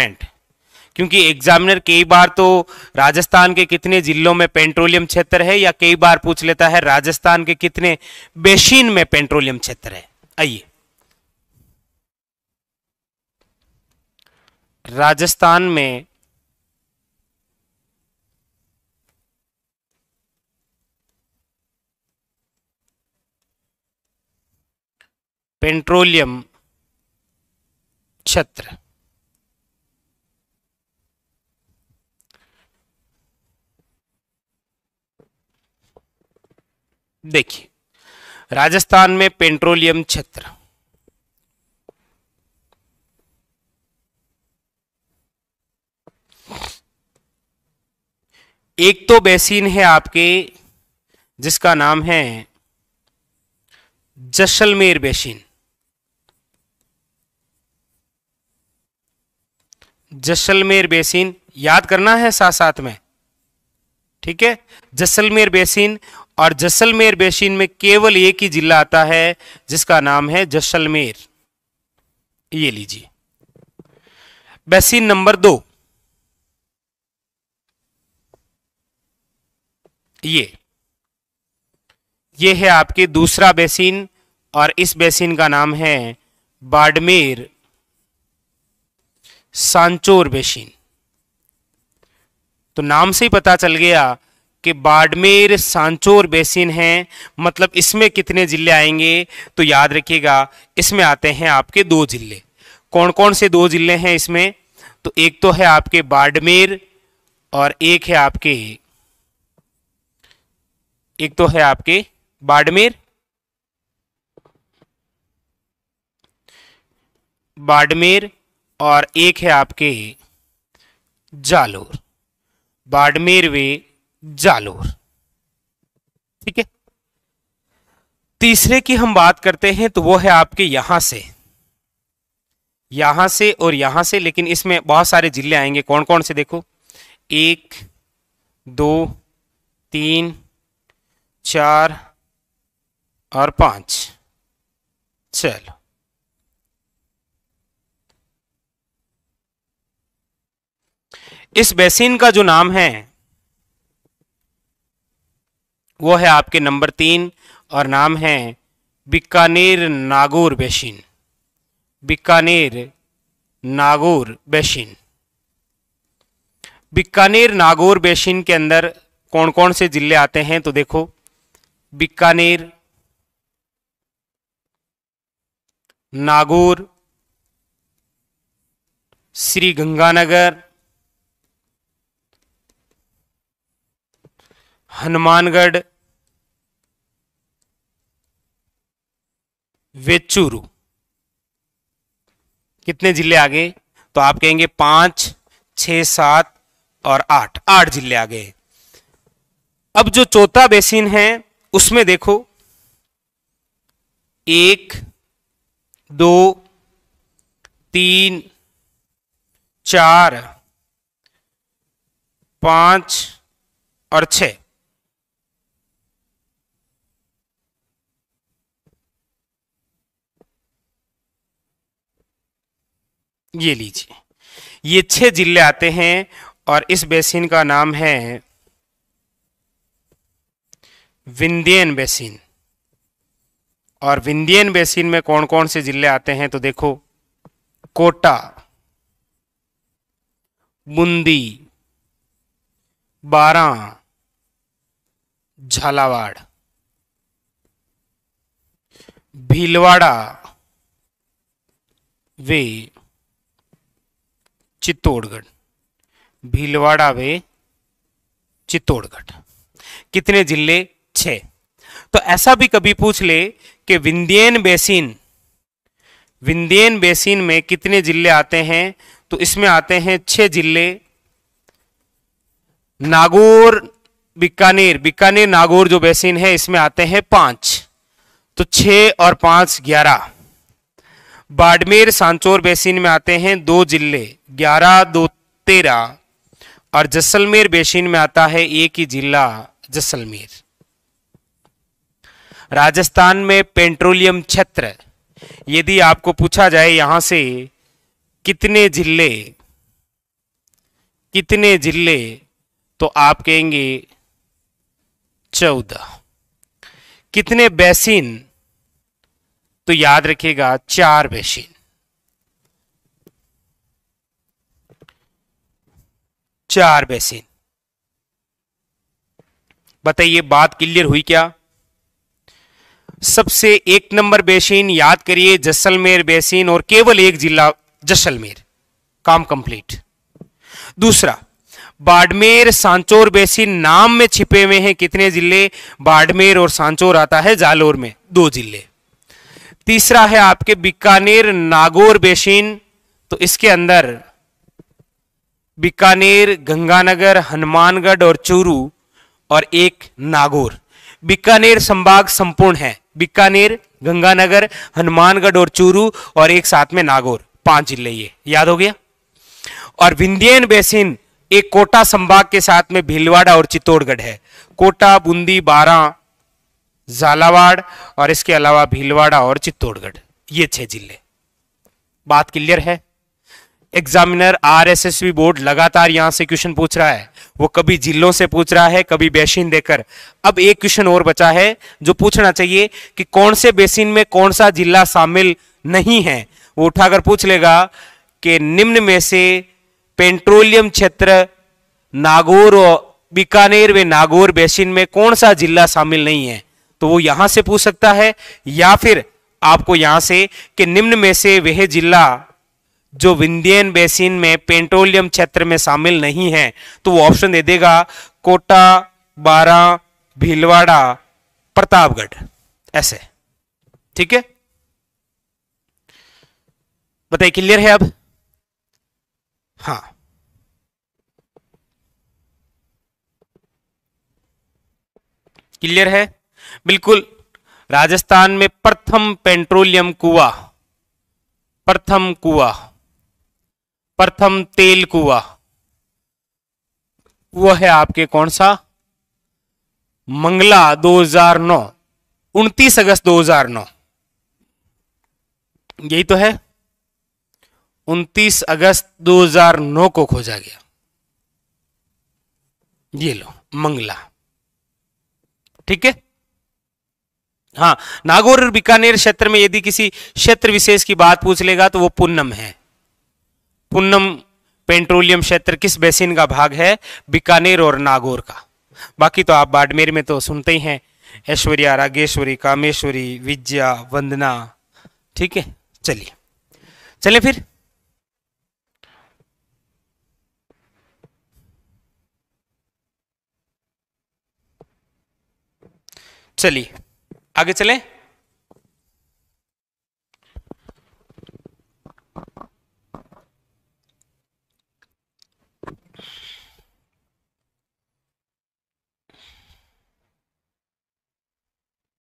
paint क्योंकि examiner कई बार तो राजस्थान के कितने जिलों में पेट्रोलियम क्षेत्र है या कई बार पूछ लेता है राजस्थान के कितने बेसिन में पेट्रोलियम क्षेत्र है आइए राजस्थान में पेट्रोलियम क्षेत्र देखिए राजस्थान में पेट्रोलियम क्षेत्र एक तो बेसिन है आपके जिसका नाम है जसलमेर बेसिन जसलमेर बेसिन याद करना है साथ साथ में ठीक है जसलमेर बेसिन और जैसलमेर बेसिन में केवल एक ही जिला आता है जिसका नाम है जैसलमेर ये लीजिए बेसिन नंबर दो ये ये है आपके दूसरा बेसिन और इस बेसिन का नाम है बाड़मेर सांचोर बेसिन तो नाम से ही पता चल गया कि बाड़मेर सांचोर बेसिन है मतलब इसमें कितने ज़िले आएंगे तो याद रखिएगा इसमें आते हैं आपके दो ज़िले कौन कौन से दो ज़िले हैं इसमें तो एक तो है आपके बाड़मेर और एक है आपके एक तो है आपके बाड़मेर बाड़मेर और एक है आपके जालोर बाड़मेर वे जालोर ठीक है तीसरे की हम बात करते हैं तो वो है आपके यहां से यहां से और यहां से लेकिन इसमें बहुत सारे जिले आएंगे कौन कौन से देखो एक दो तीन चार और पांच चलो इस बेसिन का जो नाम है वो है आपके नंबर तीन और नाम है Bikaner Nagaur basin Bikaner Nagaur basin Bikaner Nagaur basin के अंदर कौन कौन से जिले आते हैं तो देखो बिकानेर नागौर श्री गंगानगर हनुमानगढ़ वेचूरू कितने जिले आ गए तो आप कहेंगे पांच छ सात और आठ आठ जिले आ गए अब जो चौथा बेसिन है उसमें देखो एक दो तीन चार पांच और छह ये लीजिए ये छह जिले आते हैं और इस बेसिन का नाम है विंध्यन बेसिन और विंध्यन बेसिन में कौन कौन से जिले आते हैं तो देखो कोटा बूंदी बारा झालावाड़ भीलवाड़ा वे चित्तौड़गढ़ भीलवाड़ा वे चित्तौड़गढ़ कितने जिले छः तो ऐसा भी कभी पूछ ले कि विंध्यन बेसिन विंध्यन बेसिन में कितने जिले आते हैं तो इसमें आते हैं छह जिले नागौर बीकानेर बीकानेर नागौर जो बेसिन है इसमें आते हैं पांच तो छ और पांच ग्यारह बाड़मेर सांचौर बेसिन में आते हैं दो जिले ग्यारह दो तेरह और जैसलमेर बेसिन में आता है एक ही जिला जैसलमेर राजस्थान में पेट्रोलियम क्षेत्र यदि आपको पूछा जाए यहां से कितने जिले कितने जिले तो आप कहेंगे चौदह कितने बेसिन तो याद रखिएगा चार बेसिन चार बेसिन बताइए बात क्लियर हुई क्या सबसे एक नंबर बेसिन याद करिए जैसलमेर बेसिन और केवल एक जिला जैसलमेर काम कंप्लीट दूसरा बाड़मेर सांचोर बेसिन नाम में छिपे हुए हैं कितने जिले बाड़मेर और सांचोर आता है जालोर में दो जिले तीसरा है आपके बीकानेर नागौर बेसिन तो इसके अंदर बीकानेर गंगानगर हनुमानगढ़ और चूरू और एक नागौर बीकानेर संभाग संपूर्ण है बीकानेर गंगानगर हनुमानगढ़ और चूरू और एक साथ में नागौर पांच जिले ये याद हो गया और विंध्यन बेसिन एक कोटा संभाग के साथ में भीलवाड़ा और चित्तौड़गढ़ है कोटा बूंदी बारह झालावाड़ और इसके अलावा भीलवाड़ा और चित्तौड़गढ़ ये छह जिले बात क्लियर है एग्जामिनर आरएसएसबी बोर्ड लगातार यहां से क्वेश्चन पूछ रहा है वो कभी जिलों से पूछ रहा है कभी बेसिन देकर अब एक क्वेश्चन और बचा है जो पूछना चाहिए कि कौन से बेसिन में कौन सा जिला शामिल नहीं है वो उठाकर पूछ लेगा कि निम्न में से पेट्रोलियम क्षेत्र नागौर और बीकानेर व नागौर बेसिन में कौन सा जिला शामिल नहीं है तो वो यहां से पूछ सकता है या फिर आपको यहां से कि निम्न में से वह जिला जो विंध्यन बेसिन में पेट्रोलियम क्षेत्र में शामिल नहीं है तो वो ऑप्शन दे देगा कोटा बारा भीलवाड़ा प्रतापगढ़ ऐसे ठीक है बताइए क्लियर है अब हाँ क्लियर है बिल्कुल राजस्थान में प्रथम पेट्रोलियम कुआ प्रथम कुआ प्रथम तेल कुआ वो है आपके कौन सा मंगला 2009 उनतीस अगस्त 2009 यही तो है 29 अगस्त 2009 को खोजा गया ये लो मंगला ठीक है हाँ नागौर और बीकानेर क्षेत्र में यदि किसी क्षेत्र विशेष की बात पूछ लेगा तो वो पुन्नम है पुन्नम पेट्रोलियम क्षेत्र किस बेसिन का भाग है बीकानेर और नागौर का बाकी तो आप बाड़मेर में तो सुनते ही हैं ऐश्वर्या रागेश्वरी कामेश्वरी विद्या वंदना ठीक है चलिए चले फिर चलिए आगे चले